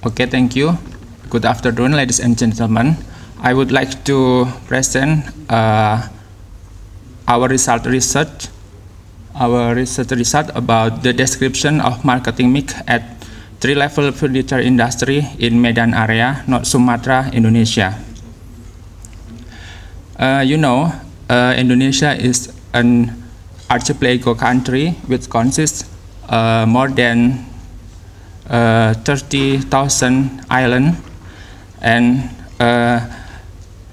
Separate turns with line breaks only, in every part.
Okay, thank you. Good afternoon, ladies and gentlemen. I would like to present uh, our result research, our research result about the description of marketing mix at three-level furniture industry in Medan area, North Sumatra, Indonesia. Uh, you know, uh, Indonesia is an archipelago country which consists uh, more than uh, 30,000 islands, and uh,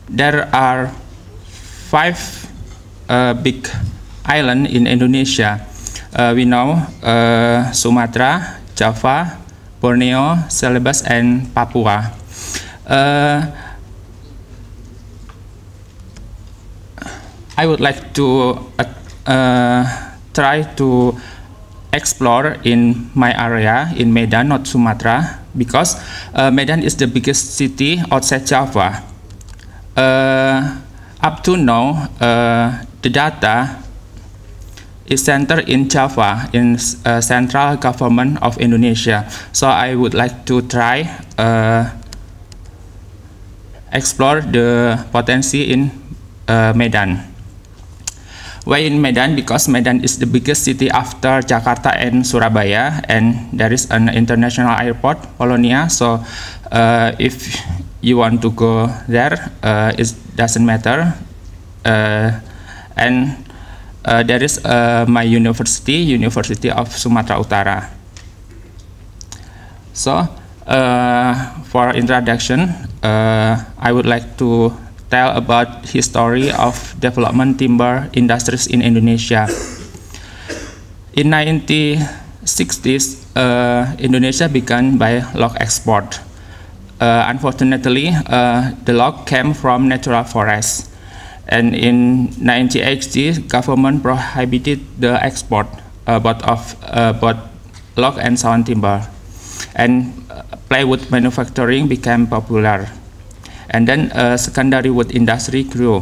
there are five uh, big islands in Indonesia. Uh, we know uh, Sumatra, Java, Borneo, Celebes, and Papua. Uh, I would like to try to explore in my area in Medan, not Sumatra, because uh, Medan is the biggest city outside Java. Uh, up to now, uh, the data is centered in Java, in uh, central government of Indonesia. So I would like to try uh, explore the potency in uh, Medan. Why in Medan? Because Medan is the biggest city after Jakarta and Surabaya, and there is an international airport, Polonia. So uh, if you want to go there, uh, it doesn't matter. Uh, and uh, there is uh, my university, University of Sumatra Utara. So uh, for introduction, I would like to tell about history of development timber industries in Indonesia. In 1960s, uh, Indonesia began by log export. Uh, unfortunately, uh, the log came from natural forests. And in 1980s, government prohibited the export uh, both of both uh, log and sawn timber. And uh, plywood manufacturing became popular. And then uh, secondary wood industry grew,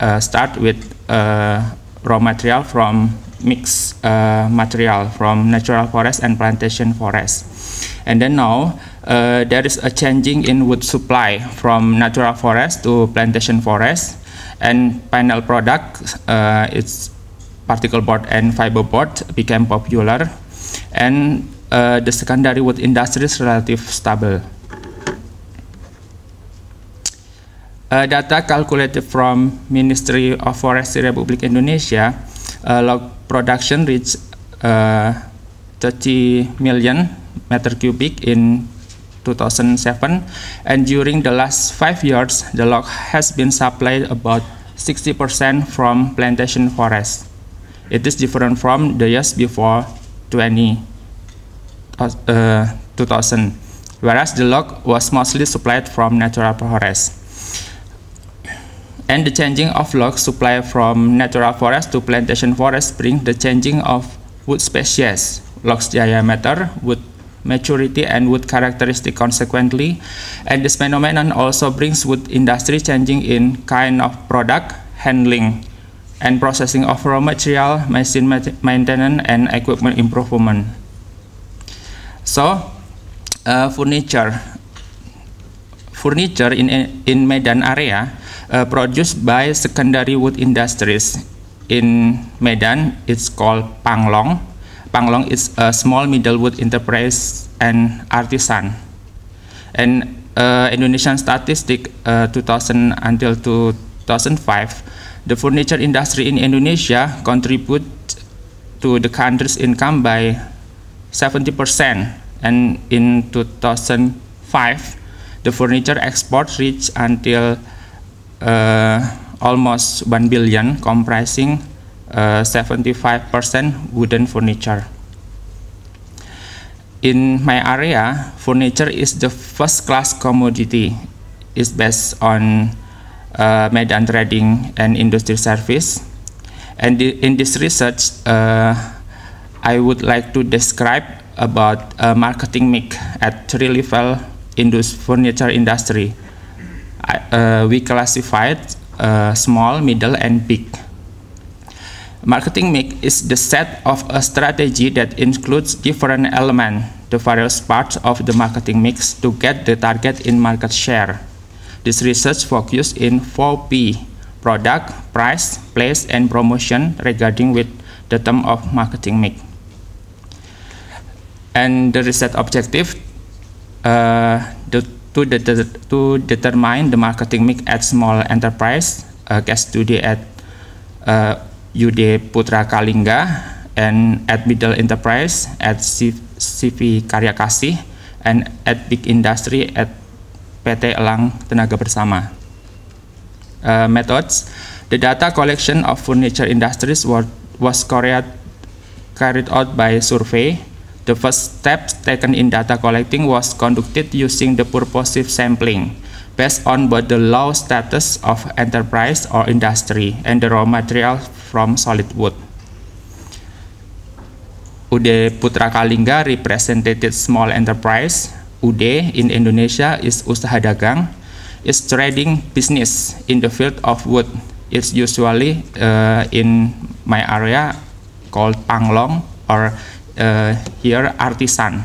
uh, start with uh, raw material from mixed uh, material from natural forest and plantation forest. And then now uh, there is a changing in wood supply from natural forest to plantation forest and panel products, uh, it's particle board and fiber board became popular and the secondary wood industry is relatively stable. uh, data calculated from Ministry of Forestry Republic Indonesia, uh, log production reached uh, 30 million meter cubic in 2007 and during the last five years the log has been supplied about 60% from plantation forests. It is different from the years before 20, uh, 2000, whereas the log was mostly supplied from natural forests and the changing of log supply from natural forest to plantation forest brings the changing of wood species, log's diameter, wood maturity, and wood characteristic consequently. And this phenomenon also brings wood industry changing in kind of product, handling, and processing of raw material, machine maintenance, and equipment improvement. So, uh, furniture. Furniture in, in Medan area uh, produced by secondary wood industries. In Medan, it's called Panglong. Panglong is a small middlewood enterprise and artisan. And uh, Indonesian statistic uh, 2000 until 2005, the furniture industry in Indonesia contribute to the country's income by 70%. And in 2005, the furniture export reached until uh, almost 1 billion, comprising 75% uh, wooden furniture. In my area, furniture is the first class commodity. It's based on uh, Medan trading and industry service. And the, in this research, uh, I would like to describe about marketing mix at three level in this furniture industry uh, we classified uh, small, middle, and big. Marketing mix is the set of a strategy that includes different elements, the various parts of the marketing mix to get the target in market share. This research focused in 4P, product, price, place, and promotion regarding with the term of marketing mix. And the research objective, uh, to, de to determine the marketing mix at small enterprise, uh, case study at uh, UD Putra Kalingga, and at middle enterprise, at C CV Karya Kasih, and at big industry at PT Elang Tenaga Bersama. Uh, methods, the data collection of furniture industries were, was carried out by survey, The first step taken in data collecting was conducted using the purposive sampling, based on both the low status of enterprise or industry and the raw material from solid wood. Ude Putra Kalingga represented small enterprise. Ude in Indonesia is usaha dagang, is trading business in the field of wood. It's usually uh, in my area called panglong or uh, here artisan.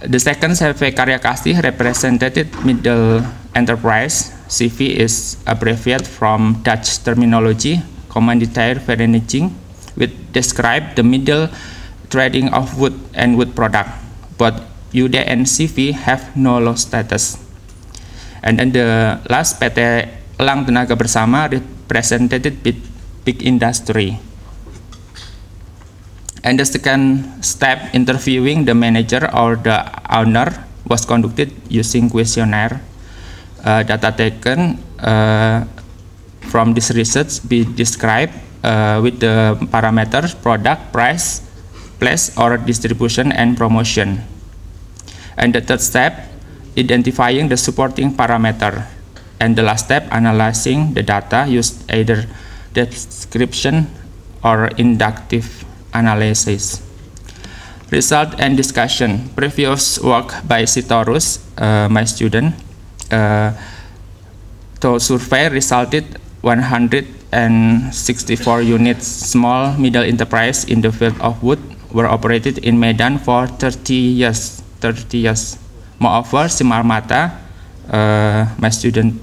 The second CV Karya Kasih represented middle enterprise. CV is abbreviated from Dutch terminology, commanditaire vereniging, which describe the middle trading of wood and wood product. But UD and CV have no law status. And then the last PT e, Elang Tenaga Bersama represented big industry. And the second step, interviewing the manager or the owner, was conducted using questionnaire. Uh, data taken uh, from this research be described uh, with the parameters product, price, place, or distribution and promotion. And the third step, identifying the supporting parameter. And the last step, analyzing the data used either description or inductive analysis. Result and discussion. Previous work by Sitorus, uh, my student, uh, to survey resulted 164 units small middle enterprise in the field of wood were operated in Medan for 30 years. 30 years. Moreover, Simarmata, uh, my student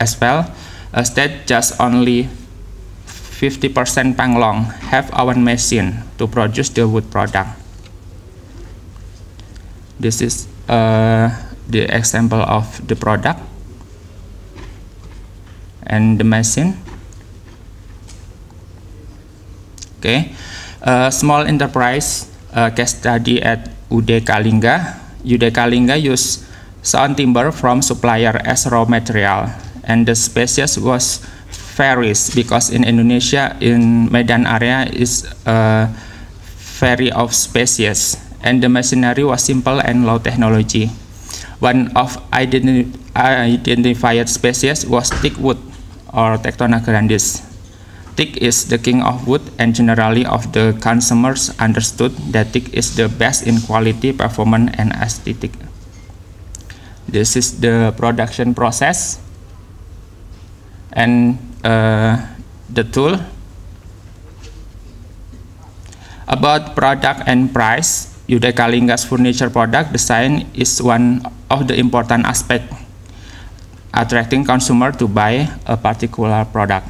as well, uh, state just only 50% Panglong have our machine to produce the wood product. This is uh, the example of the product and the machine. Okay, uh, small enterprise uh, case study at Ude Kalinga. Ude Kalinga use sawn timber from supplier as raw material and the species was Ferries because in Indonesia, in Medan area, is uh, very of species, and the machinery was simple and low technology. One of identi identified species was thick wood or Tectona grandis. Thick is the king of wood, and generally, of the consumers understood that thick is the best in quality, performance, and aesthetic. This is the production process and Eh, the tool about product and price Kalingas furniture product design is one of the important aspect attracting consumer to buy a particular product.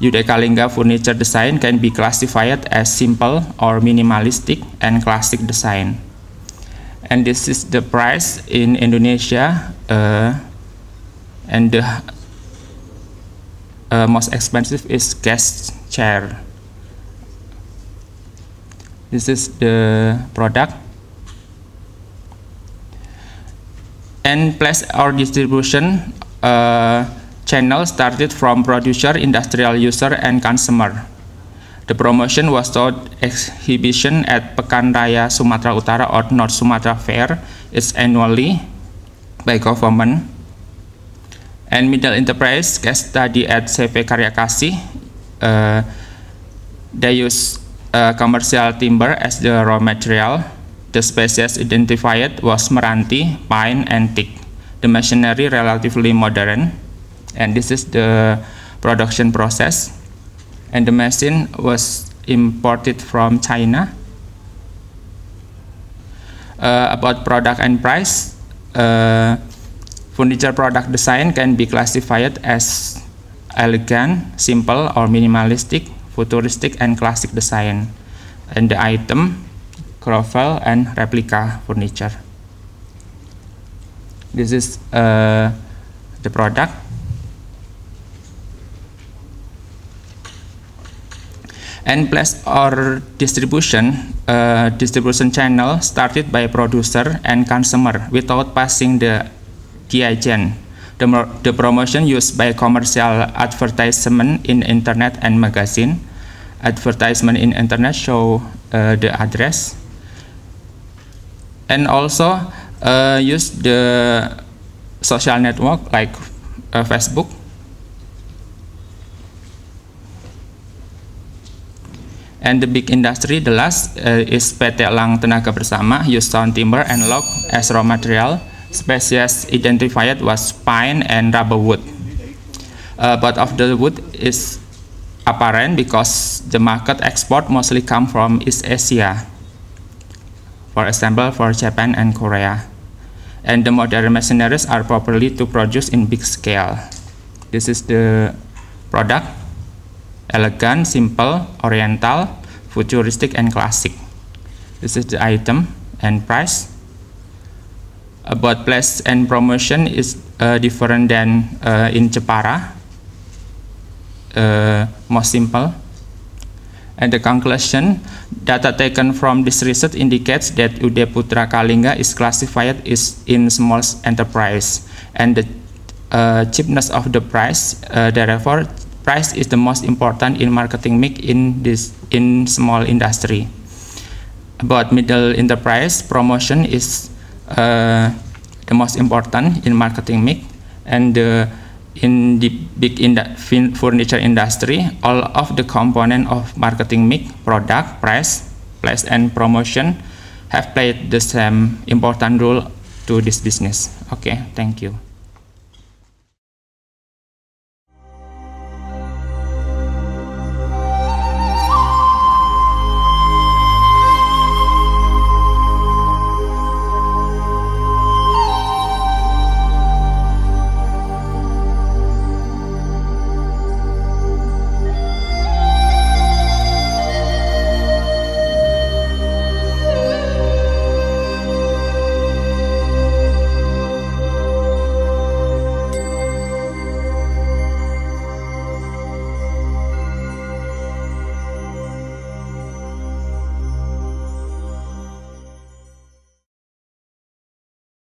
Yudhaya furniture design can be classified as simple or minimalistic and classic design. And this is the price in Indonesia uh, and the uh, most expensive is guest chair. This is the product. And place our distribution uh, channel started from producer, industrial user, and consumer. The promotion was taught exhibition at Pekan Raya Sumatera Utara or North Sumatra Fair. It's annually by government and middle enterprise case study at CV Karya Kasih. Uh, they use uh, commercial timber as the raw material. The species identified was meranti, pine, and teak. The machinery relatively modern, and this is the production process. And the machine was imported from China. Uh, about product and price, uh, Furniture product design can be classified as elegant, simple, or minimalistic, futuristic, and classic design. And the item, croffel, and replica furniture. This is uh, the product. And place or distribution, uh, distribution channel started by producer and consumer without passing the Diagen, the, the promotion used by commercial advertisement in internet and magazine. Advertisement in internet show uh, the address. And also uh, use the social network like uh, Facebook. And the big industry, the last uh, is PT Lang Tenaga Bersama, use sound timber and log as raw material. Species identified was pine and rubber wood. Uh, but of the wood is apparent because the market export mostly come from East Asia. For example, for Japan and Korea. And the modern machineries are properly to produce in big scale. This is the product, elegant, simple, oriental, futuristic, and classic. This is the item and price. About place and promotion is uh, different than uh, in Jepara. Uh, more simple. And the conclusion, data taken from this research indicates that Udeputra Putra Kalinga is classified as in small enterprise, and the uh, cheapness of the price, uh, therefore, price is the most important in marketing mix in this in small industry. About middle enterprise, promotion is uh, the most important in marketing mix and uh, in the big in the furniture industry, all of the component of marketing mix, product, price, place, and promotion have played the same important role to this business. Okay, thank you.